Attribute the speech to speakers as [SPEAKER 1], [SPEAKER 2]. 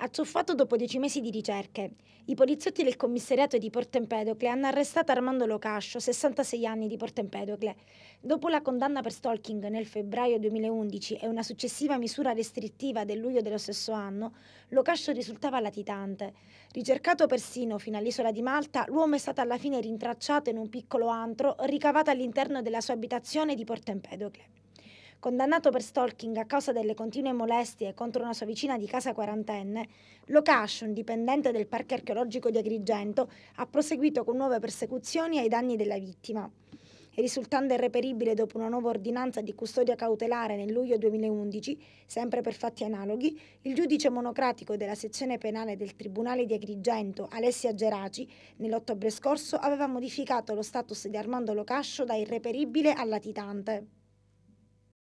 [SPEAKER 1] Acciuffato dopo dieci mesi di ricerche, i poliziotti del commissariato di Porto Empedocle hanno arrestato Armando Locascio, 66 anni di Porto Empedocle. Dopo la condanna per stalking nel febbraio 2011 e una successiva misura restrittiva del luglio dello stesso anno, Locascio risultava latitante. Ricercato persino fino all'isola di Malta, l'uomo è stato alla fine rintracciato in un piccolo antro ricavato all'interno della sua abitazione di Porto Empedocle condannato per stalking a causa delle continue molestie contro una sua vicina di casa quarantenne, Location, dipendente del parco archeologico di Agrigento, ha proseguito con nuove persecuzioni ai danni della vittima risultando irreperibile dopo una nuova ordinanza di custodia cautelare nel luglio 2011, sempre per fatti analoghi, il giudice monocratico della sezione penale del Tribunale di Agrigento, Alessia Geraci, nell'ottobre scorso aveva modificato lo status di Armando Locascio da irreperibile a latitante.